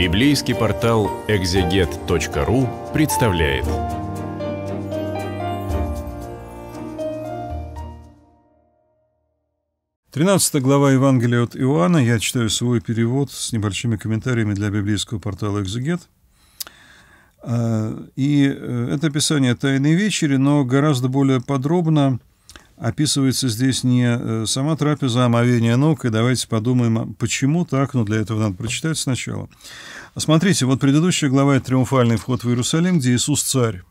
Библейский портал экзегет.ру представляет. Тринадцатая глава Евангелия от Иоанна. Я читаю свой перевод с небольшими комментариями для библейского портала «Экзегет». А, и э, это описание Тайной вечери, но гораздо более подробно описывается здесь не э, сама трапеза, а ног, и давайте подумаем, а почему так, но для этого надо прочитать сначала. Смотрите, вот предыдущая глава — это «Триумфальный вход в Иерусалим», где Иисус — царь.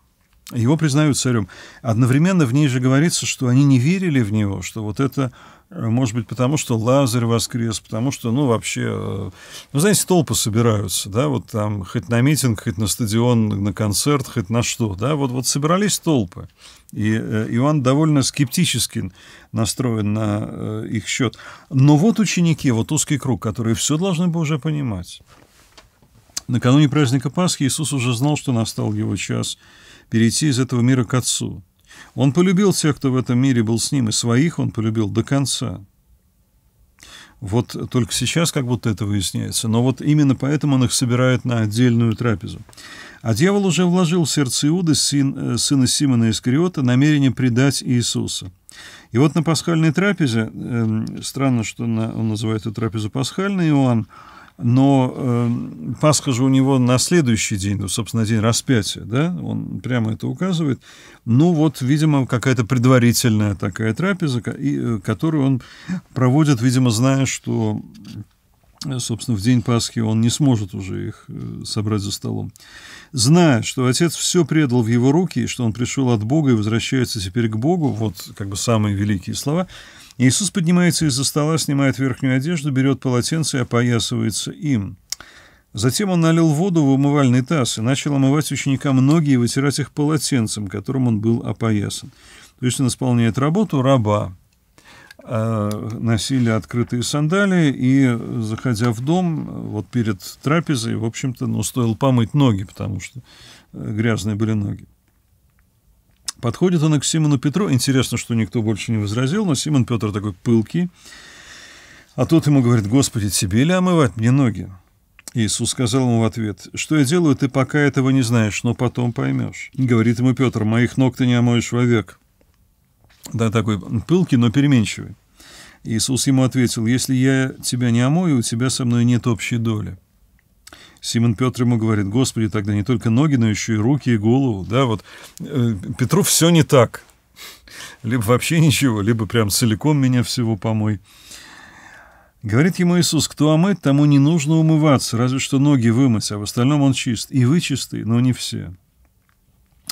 Его признают царем. Одновременно в ней же говорится, что они не верили в него, что вот это э, может быть, потому что Лазарь воскрес, потому что, ну, вообще, э, ну, знаете, толпы собираются, да, вот там хоть на митинг, хоть на стадион, на концерт, хоть на что, да, вот, вот собирались толпы. И э, Иоанн довольно скептически настроен на их счет. Но вот ученики, вот узкий круг, которые все должны бы уже понимать. Накануне праздника Пасхи Иисус уже знал, что настал его час – перейти из этого мира к Отцу. Он полюбил тех, кто в этом мире был с ним, и своих он полюбил до конца. Вот только сейчас как будто это выясняется, но вот именно поэтому он их собирает на отдельную трапезу. А дьявол уже вложил в сердце Иуды, сын, э, сына Симона Искариота, намерение предать Иисуса. И вот на пасхальной трапезе, э, странно, что на, он называет эту трапезу пасхальной, Иоанн, но э, Пасха же у него на следующий день, ну, собственно, день распятия, да, он прямо это указывает. Ну, вот, видимо, какая-то предварительная такая трапеза, и, э, которую он проводит, видимо, зная, что, э, собственно, в день Пасхи он не сможет уже их э, собрать за столом. Зная, что отец все предал в его руки, и что он пришел от Бога и возвращается теперь к Богу, вот как бы самые великие слова – Иисус поднимается из-за стола, снимает верхнюю одежду, берет полотенце и опоясывается им. Затем он налил воду в умывальный таз и начал омывать ученикам ноги и вытирать их полотенцем, которым он был опоясан. То есть он исполняет работу раба. Э, носили открытые сандалии и, заходя в дом, вот перед трапезой, в общем-то, ну, стоило помыть ноги, потому что э, грязные были ноги. Подходит она к Симону Петру. Интересно, что никто больше не возразил, но Симон Петр такой пылкий. А тот ему говорит, «Господи, тебе ли омывать мне ноги?» Иисус сказал ему в ответ, «Что я делаю, ты пока этого не знаешь, но потом поймешь». Говорит ему Петр, «Моих ног ты не омоешь вовек». Да, такой пылкий, но переменчивый. Иисус ему ответил, «Если я тебя не омою, у тебя со мной нет общей доли». Симон Петр ему говорит, Господи, тогда не только ноги, но еще и руки, и голову. Да, вот э, Петру все не так. Либо вообще ничего, либо прям целиком меня всего помой. Говорит ему Иисус, кто омыт, тому не нужно умываться, разве что ноги вымыть, а в остальном он чист. И вы чисты, но не все.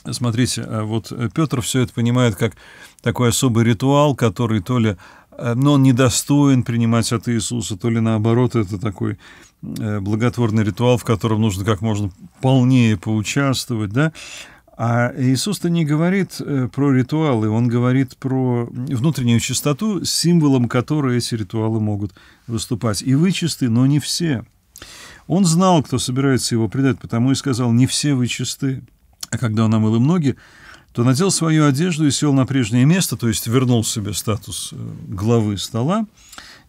Смотрите, а вот э, Петр все это понимает как такой особый ритуал, который то ли но он недостоин принимать от Иисуса, то ли наоборот, это такой э, благотворный ритуал, в котором нужно как можно полнее поучаствовать, да, а Иисус-то не говорит э, про ритуалы, он говорит про внутреннюю чистоту, символом которой эти ритуалы могут выступать. И вы чисты, но не все. Он знал, кто собирается его предать, потому и сказал, не все вы чисты. А когда он омыл им ноги, то надел свою одежду и сел на прежнее место, то есть вернул себе статус э, главы стола,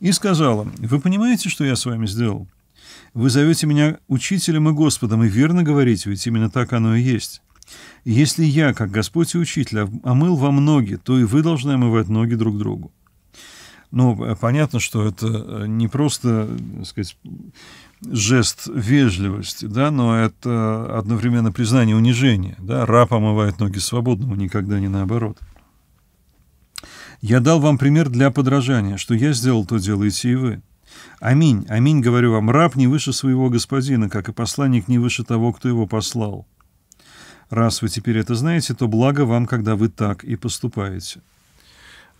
и сказала, «Вы понимаете, что я с вами сделал? Вы зовете меня учителем и Господом, и верно говорите, ведь именно так оно и есть». «Если я, как Господь и Учитель, омыл вам ноги, то и вы должны омывать ноги друг другу. Ну, э, понятно, что это э, не просто, так э, сказать, жест вежливости, да, но это одновременно признание унижения. Да? Раб омывает ноги свободному, никогда не наоборот. Я дал вам пример для подражания, что я сделал, то делаете и вы. Аминь, аминь, говорю вам, раб не выше своего господина, как и посланник не выше того, кто его послал. Раз вы теперь это знаете, то благо вам, когда вы так и поступаете.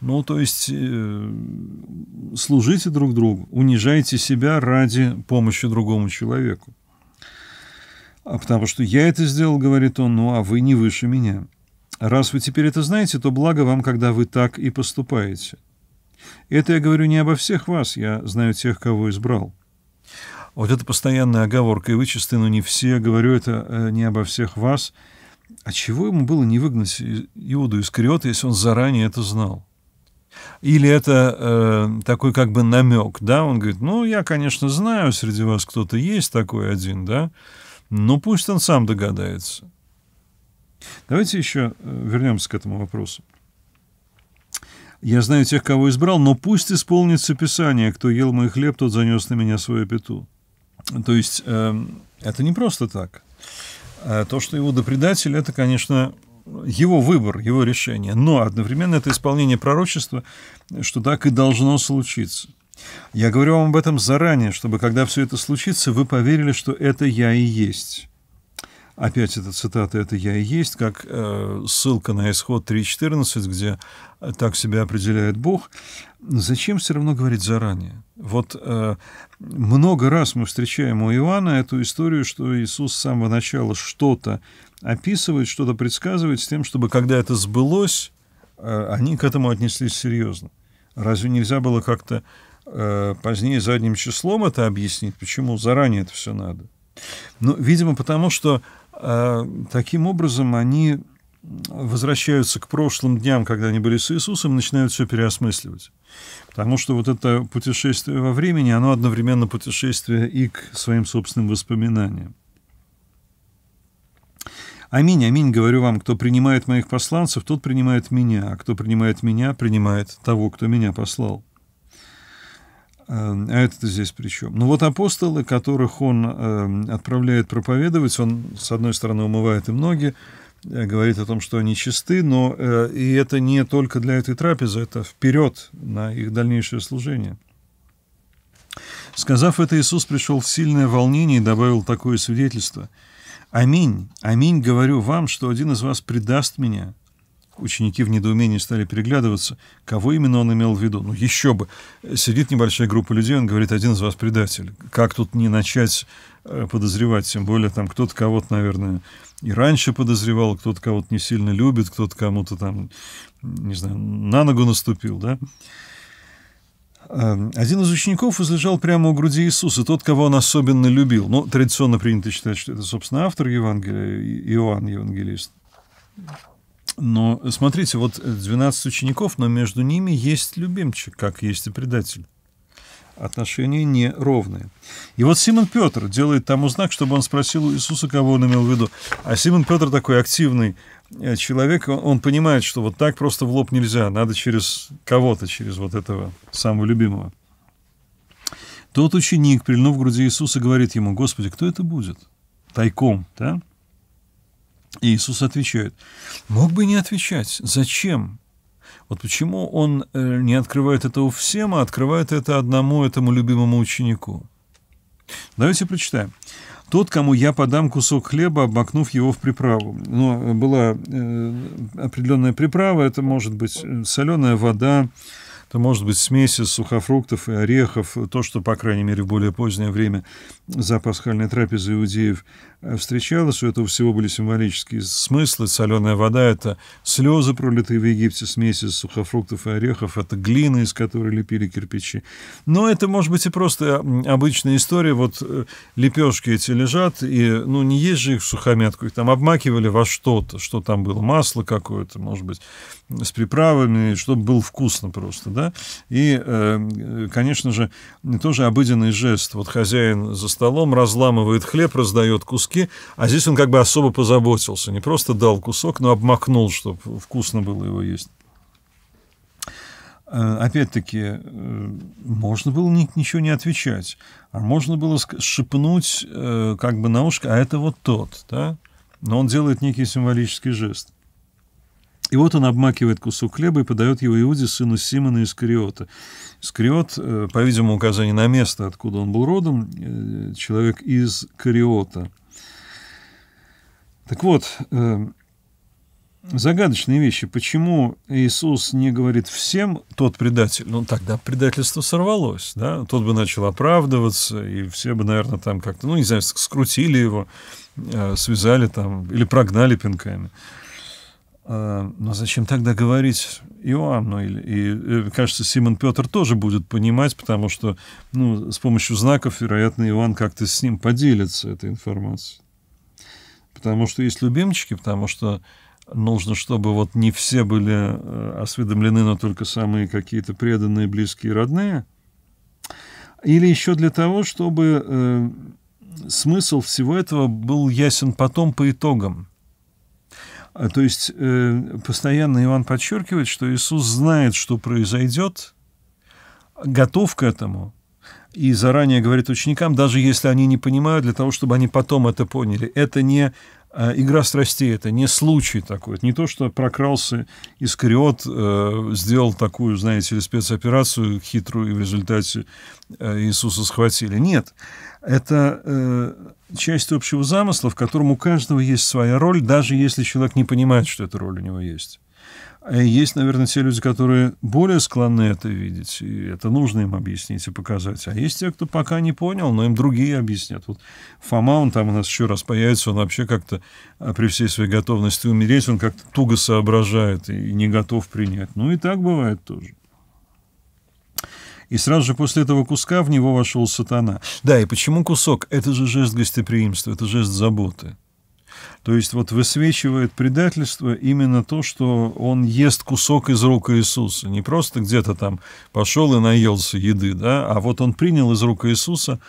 Ну, то есть э, служите друг другу, унижайте себя ради помощи другому человеку. А потому что я это сделал, говорит он, ну а вы не выше меня. Раз вы теперь это знаете, то благо вам, когда вы так и поступаете. Это я говорю не обо всех вас, я знаю тех, кого избрал. Вот это постоянная оговорка, и вы чисты, но не все, говорю это э, не обо всех вас. А чего ему было не выгнать Иуду из Кариота, если он заранее это знал? Или это э, такой как бы намек, да, он говорит, ну, я, конечно, знаю, среди вас кто-то есть такой один, да, но ну, пусть он сам догадается. Давайте еще э, вернемся к этому вопросу. Я знаю тех, кого избрал, но пусть исполнится Писание, кто ел мой хлеб, тот занес на меня свою пету. То есть э, это не просто так. Э, то, что его предатель, это, конечно, его выбор, его решение. Но одновременно это исполнение пророчества, что так и должно случиться. Я говорю вам об этом заранее, чтобы когда все это случится, вы поверили, что это я и есть. Опять эта цитата «это я и есть», как э, ссылка на исход 3.14, где э, так себя определяет Бог. Зачем все равно говорить заранее? Вот э, много раз мы встречаем у Иоанна эту историю, что Иисус с самого начала что-то описывать, что-то предсказывать с тем, чтобы, когда это сбылось, э, они к этому отнеслись серьезно. Разве нельзя было как-то э, позднее задним числом это объяснить, почему заранее это все надо? Ну, видимо, потому что э, таким образом они возвращаются к прошлым дням, когда они были с Иисусом, начинают все переосмысливать. Потому что вот это путешествие во времени, оно одновременно путешествие и к своим собственным воспоминаниям. Аминь, аминь, говорю вам, кто принимает моих посланцев, тот принимает меня, а кто принимает меня, принимает того, кто меня послал. Эм, а это здесь при чем? Ну вот апостолы, которых он эм, отправляет проповедовать, он, с одной стороны, умывает им ноги, э, говорит о том, что они чисты, но э, и это не только для этой трапезы, это вперед на их дальнейшее служение. Сказав это, Иисус пришел в сильное волнение и добавил такое свидетельство – Аминь, аминь, говорю вам, что один из вас предаст меня. Ученики в недоумении стали переглядываться. Кого именно он имел в виду? Ну, еще бы. Сидит небольшая группа людей, он говорит, один из вас предатель. Как тут не начать э, подозревать? Тем более, там кто-то кого-то, наверное, и раньше подозревал, кто-то кого-то не сильно любит, кто-то кому-то там, не знаю, на ногу наступил, да? Эм, один из учеников возлежал прямо у груди Иисуса, тот, кого он особенно любил. Ну, традиционно принято считать, что это, собственно, автор Евангелия, Иоанн Евангелист. Но смотрите, вот 12 учеников, но между ними есть любимчик, как есть и предатель. Отношения неровные. И вот Симон Петр делает тому знак, чтобы он спросил у Иисуса, кого он имел в виду. А Симон Петр такой активный Э, человек, он понимает, что вот так просто в лоб нельзя, надо через кого-то, через вот этого самого любимого. Тот ученик, прильнув к груди Иисуса, говорит ему, «Господи, кто это будет?» Тайком, да? И Иисус отвечает, «Мог бы не отвечать. Зачем? Вот почему он э, не открывает этого всем, а открывает это одному этому любимому ученику?» Давайте прочитаем. Тот, кому я подам кусок хлеба, обмакнув его в приправу. Но э, была э, определенная приправа, это может быть э, соленая вода, это может быть смесь из сухофруктов и орехов, то, что, по крайней мере, в более позднее время за пасхальной трапезой иудеев э, встречалось. У этого всего были символические смыслы. Соленая вода – это слезы, пролитые в Египте, смесь из сухофруктов и орехов, это глина, из которой лепили кирпичи. Но это, может быть, и просто э, обычная история. Вот э, лепешки эти лежат, и, ну, не есть же их в сухомятку, их там обмакивали во что-то, что там было, масло какое-то, может быть, с приправами, чтобы было вкусно просто, да. И, э, конечно же, тоже обыденный жест. Вот хозяин за столом разламывает хлеб, раздает куски, а здесь он как бы особо позаботился. Не просто дал кусок, но обмакнул, чтобы вкусно было его есть. Э, опять-таки, э, можно было ничего не отвечать, а можно было шепнуть как бы на ушко, а это вот тот, да? Но он делает некий символический жест. И вот он обмакивает кусок хлеба и подает его Иуде, сыну Симона Искариота. Искариот, э, по-видимому, указание на место, откуда он был родом, э, человек из Кариота. Так вот, э, загадочные вещи. Почему Иисус не говорит всем «тот предатель»? Ну, тогда предательство сорвалось, да? Тот бы начал оправдываться, и все бы, наверное, там как-то, ну, не знаю, скрутили его, связали там или прогнали пинками. Э, но зачем тогда говорить Иоанну? И, и, э, кажется, Симон Петр тоже будет понимать, потому что ну, с помощью знаков, вероятно, Иоанн как-то с ним поделится этой информацией. Потому что есть любимчики, потому что нужно, чтобы вот не все были э, осведомлены, но только самые какие-то преданные, близкие, родные. Или еще для того, чтобы э, смысл всего этого был ясен потом по итогам. А, то есть э, постоянно Иван подчеркивает, что Иисус знает, что произойдет, готов к этому, и заранее говорит ученикам, даже если они не понимают, для того, чтобы они потом это поняли. Это не э, игра страстей, это не случай такой. Это не то, что прокрался Искариот, э, сделал такую, знаете ли, спецоперацию хитрую, и в результате э, Иисуса схватили. Нет. Нет это э, часть общего замысла, в котором у каждого есть своя роль, даже если человек не понимает, что эта роль у него есть. А есть, наверное, те люди, которые более склонны это видеть, и это нужно им объяснить и показать. А есть те, кто пока не понял, но им другие объяснят. Вот Фома, он там у нас еще раз появится, он вообще как-то а, при всей своей готовности умереть, он как-то туго соображает и не готов принять. Ну и так бывает тоже и сразу же после этого куска в него вошел сатана. Да, и почему кусок? Это же жест гостеприимства, это жест заботы. То есть вот высвечивает предательство именно то, что он ест кусок из рук Иисуса. Не просто где-то там пошел и наелся еды, да, а вот он принял из рук Иисуса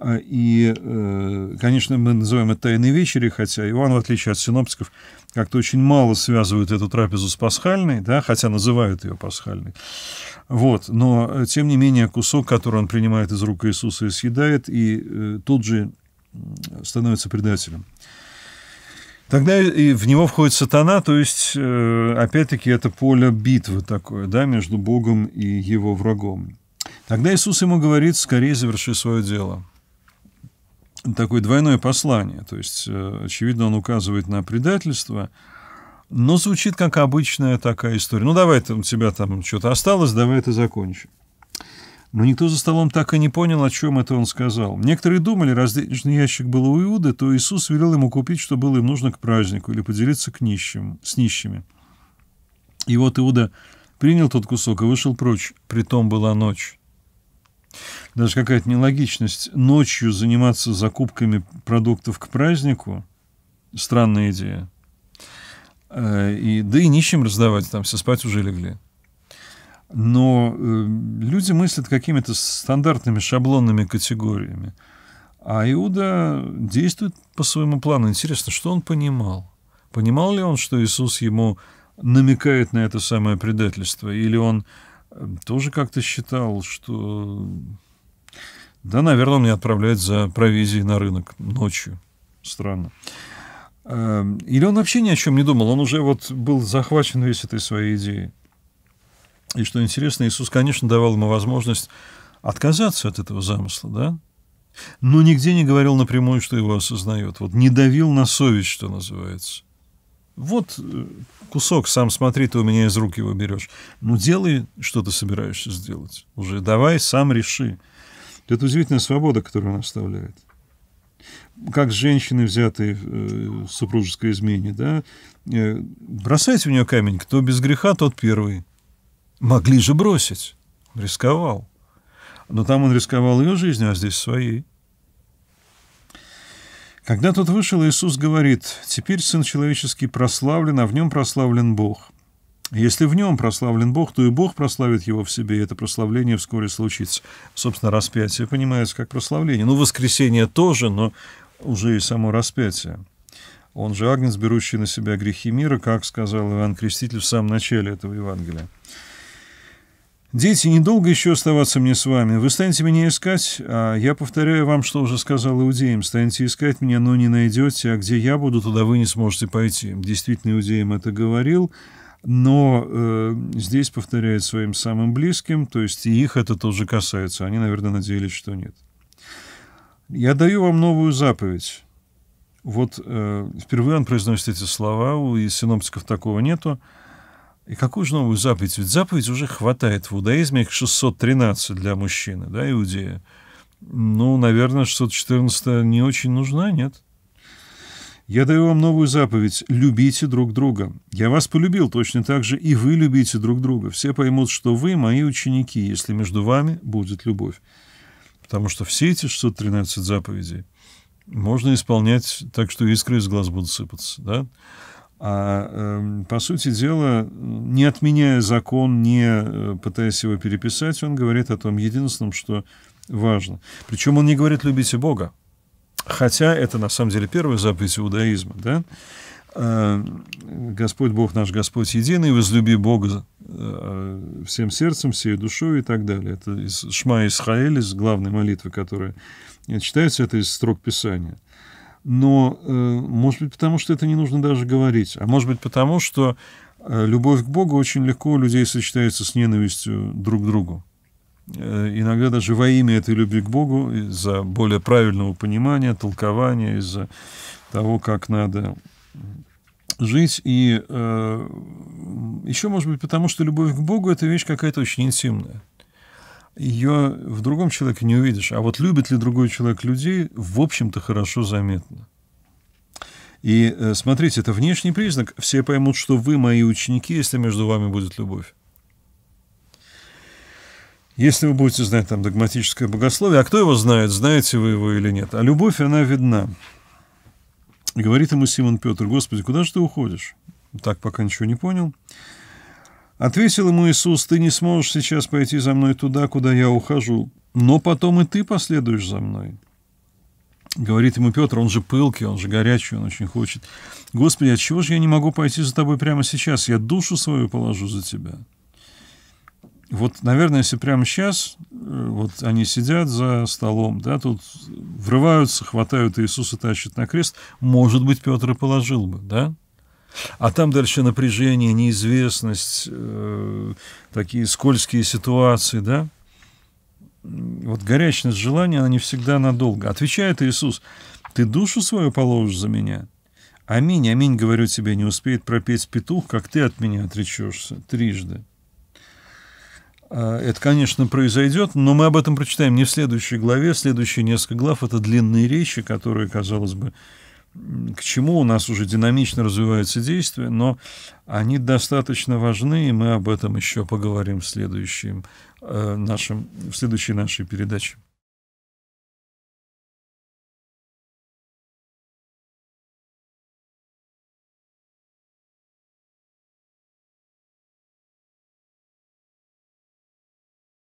а, и, э, конечно, мы называем это тайные вечери, хотя Иоанн, в отличие от синоптиков, как-то очень мало связывает эту трапезу с пасхальной, да, хотя называют ее пасхальной. Вот, но, э, тем не менее, кусок, который он принимает из рук Иисуса и съедает, и э, тут же становится предателем. Тогда и в него входит сатана, то есть, опять-таки, это поле битвы такое, да, между Богом и его врагом. Тогда Иисус ему говорит, скорее заверши свое дело такое двойное послание. То есть, э, очевидно, он указывает на предательство, но звучит как обычная такая история. Ну, давай, там, у тебя там что-то осталось, давай это закончим. Но никто за столом так и не понял, о чем это он сказал. Некоторые думали, раз денежный ящик был у Иуды, то Иисус велел ему купить, что было им нужно к празднику, или поделиться к нищим, с нищими. И вот Иуда принял тот кусок и вышел прочь, притом была ночь даже какая-то нелогичность, ночью заниматься закупками продуктов к празднику, странная идея. Э, и, да и нищим раздавать, там все спать уже легли. Но э, люди мыслят какими-то стандартными шаблонными категориями. А Иуда действует по своему плану. Интересно, что он понимал? Понимал ли он, что Иисус ему намекает на это самое предательство? Или он э, тоже как-то считал, что да, наверное, мне отправляют за провизией на рынок ночью. Странно. Эм, или он вообще ни о чем не думал, он уже вот был захвачен весь этой своей идеей. И что интересно, Иисус, конечно, давал ему возможность отказаться от этого замысла, да? Но нигде не говорил напрямую, что его осознает. Вот не давил на совесть, что называется. Вот э, кусок, сам смотри, ты у меня из рук его берешь. Ну, делай, что ты собираешься сделать. Уже давай, сам реши. Это удивительная свобода, которую она оставляет. Как женщины, взятые э, в супружеской измене, да, э, бросайте в нее камень, кто без греха, тот первый. Могли же бросить. Рисковал. Но там он рисковал ее жизнью, а здесь своей. Когда тот вышел, Иисус говорит, «Теперь Сын Человеческий прославлен, а в нем прославлен Бог». Если в нем прославлен Бог, то и Бог прославит его в себе, и это прославление вскоре случится. Собственно, распятие понимается как прославление. Ну, воскресение тоже, но уже и само распятие. Он же агнец, берущий на себя грехи мира, как сказал Иоанн Креститель в самом начале этого Евангелия. «Дети, недолго еще оставаться мне с вами. Вы станете меня искать, а я повторяю вам, что уже сказал иудеям. Станете искать меня, но не найдете, а где я буду, туда вы не сможете пойти». Действительно, иудеям это говорил – но э, здесь повторяет своим самым близким, то есть и их это тоже касается. Они, наверное, надеялись, что нет. «Я даю вам новую заповедь». Вот э, впервые он произносит эти слова, у синоптиков такого нету. И какую же новую заповедь? Ведь заповедь уже хватает в иудаизме, их 613 для мужчины, да, иудея. Ну, наверное, 614 не очень нужна, нет? Я даю вам новую заповедь – любите друг друга. Я вас полюбил точно так же, и вы любите друг друга. Все поймут, что вы мои ученики, если между вами будет любовь. Потому что все эти 613 заповедей можно исполнять так, что искры из глаз будут сыпаться. Да? А, э, по сути дела, не отменяя закон, не э, пытаясь его переписать, он говорит о том единственном, что важно. Причем он не говорит «любите Бога». Хотя это на самом деле первая заповедь иудаизма, да? А, Господь Бог наш Господь единый, возлюби Бога э, всем сердцем, всей душой и так далее. Это из Шма Исраэль, из главной молитвы, которая читается, это из строк Писания. Но, э, может быть, потому что это не нужно даже говорить, а может быть, потому что э, любовь к Богу очень легко у людей сочетается с ненавистью друг к другу. Э, иногда даже во имя этой любви к Богу, из-за более правильного понимания, толкования, из-за того, как надо жить. И э, еще, может быть, потому что любовь к Богу – это вещь какая-то очень интимная. Ее в другом человеке не увидишь. А вот любит ли другой человек людей, в общем-то, хорошо заметно. И э, смотрите, это внешний признак. Все поймут, что вы мои ученики, если между вами будет любовь. Если вы будете знать там догматическое богословие, а кто его знает, знаете вы его или нет, а любовь, она видна. И говорит ему Симон Петр, «Господи, куда же ты уходишь?» Так пока ничего не понял. Ответил ему Иисус, «Ты не сможешь сейчас пойти за мной туда, куда я ухожу, но потом и ты последуешь за мной». Говорит ему Петр, он же пылкий, он же горячий, он очень хочет. «Господи, отчего же я не могу пойти за тобой прямо сейчас? Я душу свою положу за тебя». Вот, наверное, если прямо сейчас, э, вот они сидят за столом, да, тут врываются, хватают Иисуса, тащат на крест, может быть, Петр и положил бы, да? А там дальше напряжение, неизвестность, э, такие скользкие ситуации, да? Вот горячность желания, она не всегда надолго. Отвечает Иисус, ты душу свою положишь за меня? Аминь, аминь, говорю тебе, не успеет пропеть петух, как ты от меня отречешься трижды. А, это, конечно, произойдет, но мы об этом прочитаем не в следующей главе. Следующие несколько глав — это длинные речи, которые, казалось бы, к чему у нас уже динамично развиваются действия, но они достаточно важны, и мы об этом еще поговорим в, следующем, э, нашем, в следующей нашей передаче.